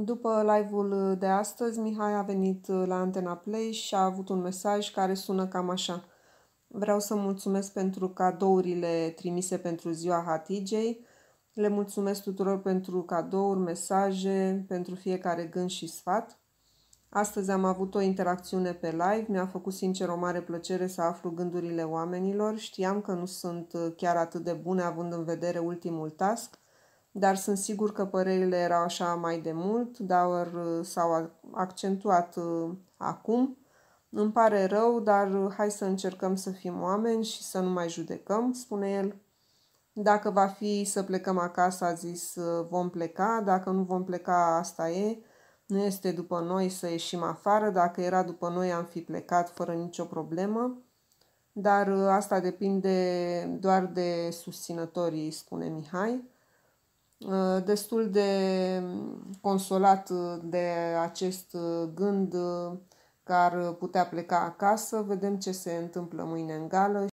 După live-ul de astăzi, Mihai a venit la Antena Play și a avut un mesaj care sună cam așa. Vreau să mulțumesc pentru cadourile trimise pentru ziua Hatigei. Le mulțumesc tuturor pentru cadouri, mesaje, pentru fiecare gând și sfat. Astăzi am avut o interacțiune pe live, mi-a făcut sincer o mare plăcere să aflu gândurile oamenilor. Știam că nu sunt chiar atât de bune având în vedere ultimul task, dar sunt sigur că părerile erau așa mai de mult, dar uh, s-au accentuat uh, acum. Îmi pare rău, dar uh, hai să încercăm să fim oameni și să nu mai judecăm, spune el. Dacă va fi să plecăm acasă, a zis, vom pleca, dacă nu vom pleca, asta e. Nu este după noi să ieșim afară, dacă era după noi am fi plecat fără nicio problemă, dar asta depinde doar de susținătorii, spune Mihai. Uh, destul de consolat uh, de acest uh, gând că ar putea pleca acasă. Vedem ce se întâmplă mâine în gală.